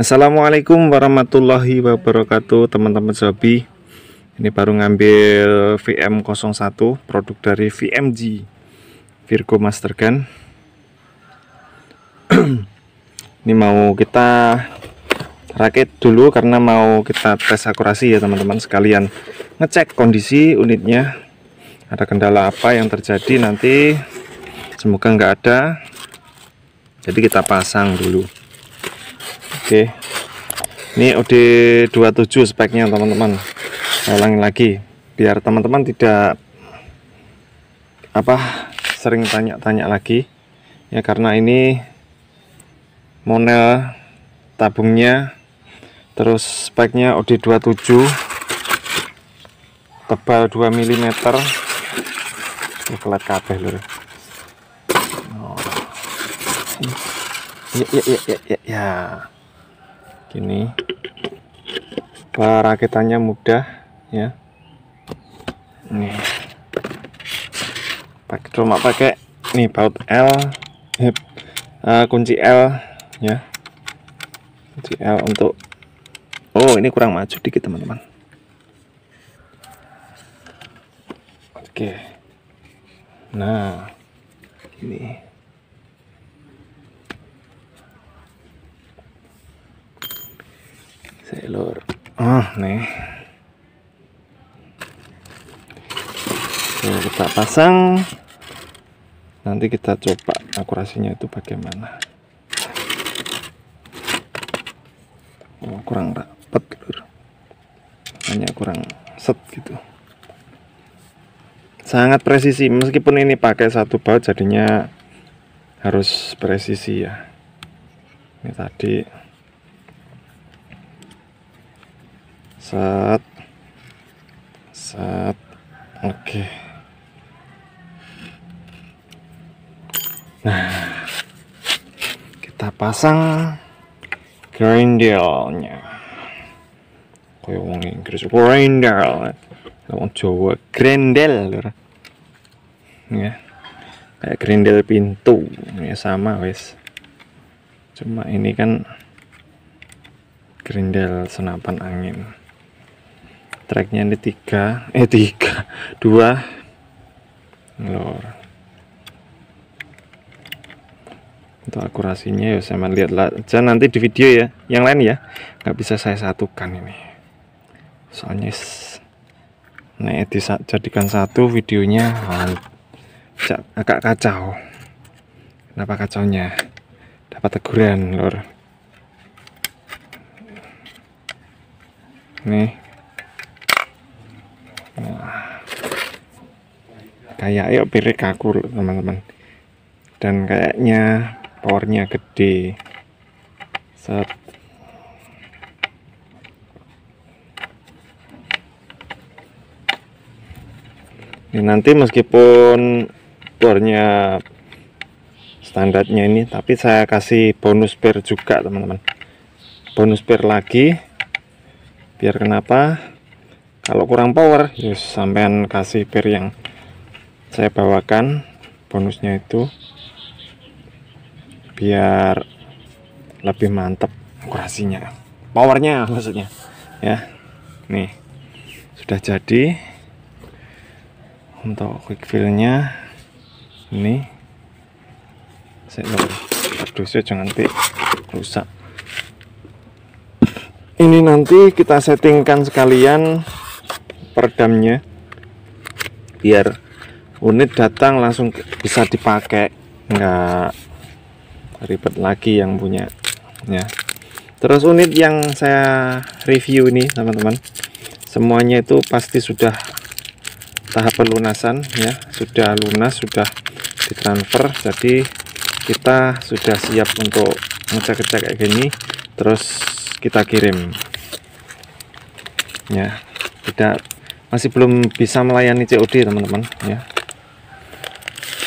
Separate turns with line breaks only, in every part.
Assalamualaikum warahmatullahi wabarakatuh teman-teman Sobi ini baru ngambil VM01 produk dari VMG Virgo Master Gun ini mau kita rakit dulu karena mau kita tes akurasi ya teman-teman sekalian ngecek kondisi unitnya ada kendala apa yang terjadi nanti semoga nggak ada jadi kita pasang dulu oke ini OD27 speknya teman-teman saya ulangi lagi biar teman-teman tidak apa sering tanya-tanya lagi ya karena ini monel tabungnya terus speknya OD27 tebal 2 mm kelet kabeh lur. Oh. ya ya ya ya ya ya gini perakitannya mudah ya Ini pakai cuma pakai nih baut L hip, uh, kunci L ya kunci L untuk oh ini kurang maju dikit teman-teman oke nah ini Selur. ah nih Tuh, kita pasang nanti kita coba akurasinya itu bagaimana oh, kurang rapat lur hanya kurang set gitu sangat presisi meskipun ini pakai satu baut jadinya harus presisi ya ini tadi set set oke nah kita pasang grindelnya kayak wong Inggris grindel wong Jawa grindel ya kayak grindel pintu ya sama wes cuma ini kan grindel senapan angin tracknya ini tiga eh tiga dua lor untuk akurasinya ya saya lihat aja nanti di video ya yang lain ya nggak bisa saya satukan ini soalnya nah jadikan satu videonya agak kacau kenapa kacaunya dapat teguran lor nih Nah. kayak yuk pirik kaku teman-teman dan kayaknya powernya gede set ini nanti meskipun powernya standarnya ini tapi saya kasih bonus pair juga teman-teman bonus pair lagi biar kenapa kalau kurang power ya sampean kasih pir yang saya bawakan bonusnya itu biar lebih mantap akurasinya powernya maksudnya ya nih sudah jadi untuk quick fill-nya ini saya aduh saya jangan nanti rusak ini nanti kita settingkan sekalian perdamnya biar unit datang langsung bisa dipakai nggak ribet lagi yang punya ya terus unit yang saya review ini teman-teman semuanya itu pasti sudah tahap pelunasan ya sudah lunas sudah ditransfer jadi kita sudah siap untuk ngecek-ngecek kayak gini terus kita kirim ya tidak masih belum bisa melayani COD teman-teman ya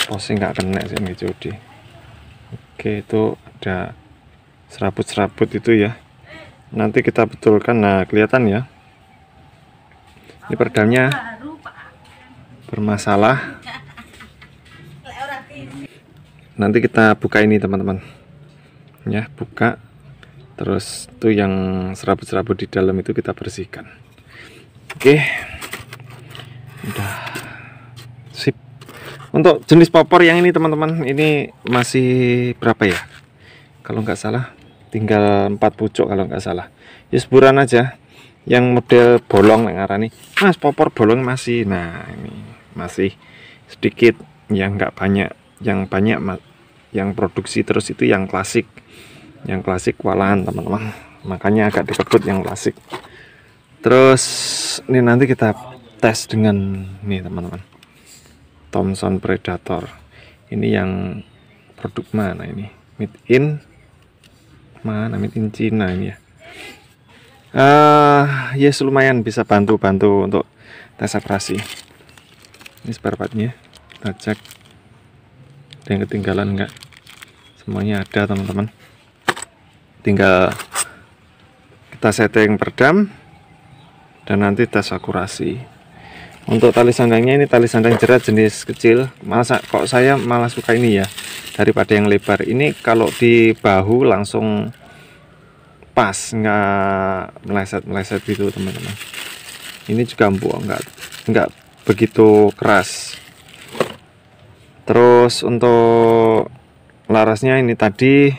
posing nggak kena sih ini COD oke itu ada serabut-serabut itu ya nanti kita betulkan nah kelihatan ya ini perdamnya bermasalah nanti kita buka ini teman-teman ya buka terus itu yang serabut-serabut di dalam itu kita bersihkan oke okay udah sip untuk jenis popor yang ini teman-teman ini masih berapa ya kalau nggak salah tinggal 4 pucuk kalau nggak salah ya seburan aja yang model bolong yang arah nih mas popor bolong masih nah ini masih sedikit yang nggak banyak yang banyak yang produksi terus itu yang klasik yang klasik walahan teman-teman makanya agak dikebut yang klasik terus ini nanti kita tes dengan nih teman-teman Thomson Predator ini yang produk mana ini made in mana made in Cina ini ya uh, yes lumayan bisa bantu-bantu untuk tes operasi ini spare partnya kita cek ada yang ketinggalan enggak semuanya ada teman-teman tinggal kita setting peredam dan nanti tes akurasi untuk tali sandangnya ini tali sandang jerat jenis kecil masa kok saya malah suka ini ya daripada yang lebar ini kalau di bahu langsung pas nggak meleset-meleset gitu teman-teman ini juga empuk enggak enggak begitu keras terus untuk larasnya ini tadi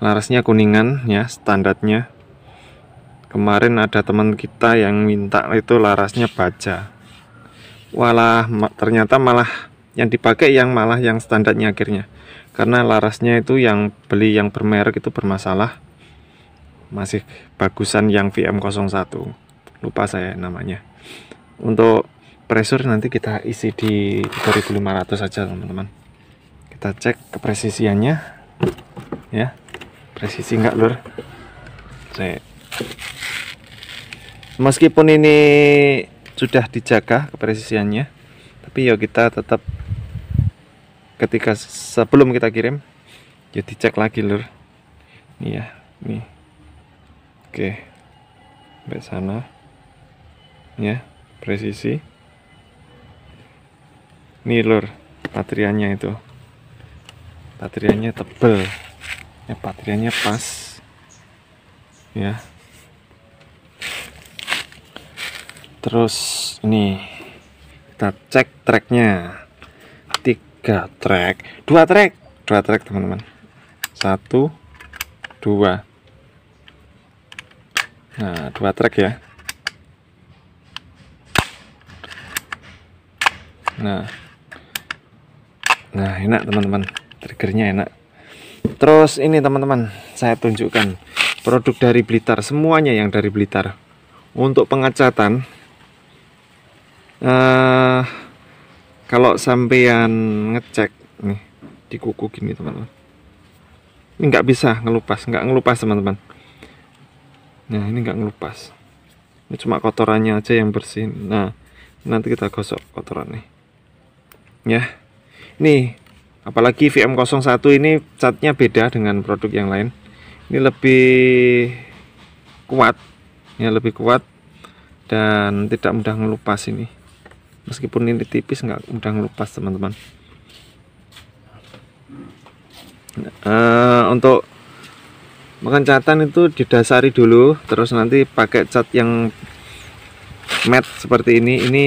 larasnya kuningan ya standarnya kemarin ada teman kita yang minta itu larasnya baja walah ternyata malah yang dipakai yang malah yang standarnya akhirnya karena larasnya itu yang beli yang bermerek itu bermasalah masih bagusan yang VM01 lupa saya namanya untuk pressure nanti kita isi di 3500 saja teman-teman kita cek kepresisiannya ya presisi enggak lur saya meskipun ini sudah dijaga kepresisiannya tapi ya kita tetap ketika sebelum kita kirim ya dicek lagi lur nih ya nih oke sampai sana ya presisi nih lur patriannya itu patriannya tebel ya patriannya pas ya terus ini kita cek tracknya tiga track dua track dua track teman-teman satu dua nah dua track ya nah nah enak teman-teman triggernya enak terus ini teman-teman saya tunjukkan produk dari Blitar semuanya yang dari Blitar untuk pengecatan uh, kalau sampean ngecek nih di kuku gini teman-teman ini nggak bisa ngelupas nggak ngelupas teman-teman nah ini nggak ngelupas ini cuma kotorannya aja yang bersih nah nanti kita gosok kotoran nih ya nih apalagi VM01 ini catnya beda dengan produk yang lain ini lebih kuat ya lebih kuat dan tidak mudah ngelupas ini meskipun ini tipis nggak mudah ngelupas teman-teman uh, untuk pengencatan itu didasari dulu terus nanti pakai cat yang matte seperti ini ini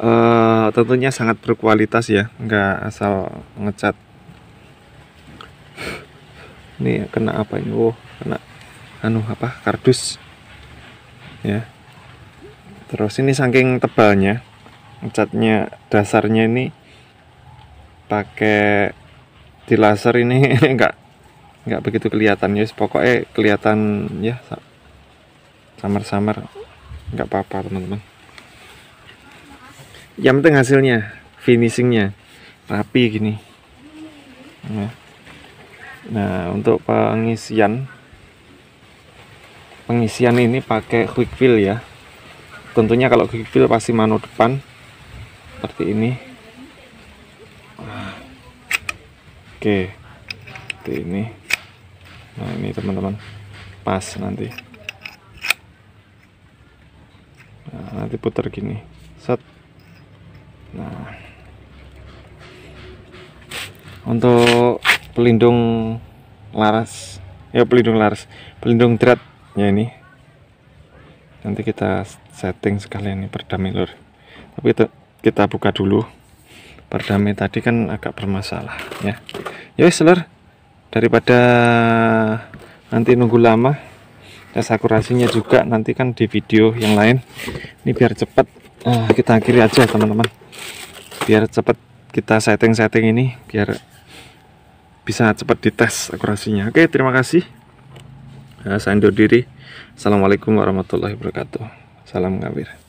uh, tentunya sangat berkualitas ya nggak asal ngecat ini kena apa ini oh kena anu apa kardus ya terus ini saking tebalnya catnya dasarnya ini pakai di laser ini enggak enggak begitu kelihatan ya pokoknya kelihatan ya samar-samar enggak apa-apa teman-teman yang penting hasilnya finishingnya rapi gini nah, nah untuk pengisian pengisian ini pakai quick fill ya tentunya kalau kecil pasti mano depan seperti ini oke seperti ini nah ini teman-teman pas nanti nah, nanti putar gini set nah untuk pelindung laras ya pelindung laras pelindung drat ya ini nanti kita setting sekalian ini perdamai lur tapi kita, kita buka dulu perdamai tadi kan agak bermasalah ya yoi ya lur daripada nanti nunggu lama tes akurasinya juga nanti kan di video yang lain ini biar cepat nah, eh, kita akhiri aja teman-teman biar cepat kita setting-setting ini biar bisa cepat dites akurasinya oke terima kasih nah, saya undur diri Assalamualaikum warahmatullahi wabarakatuh. Salam ngawir.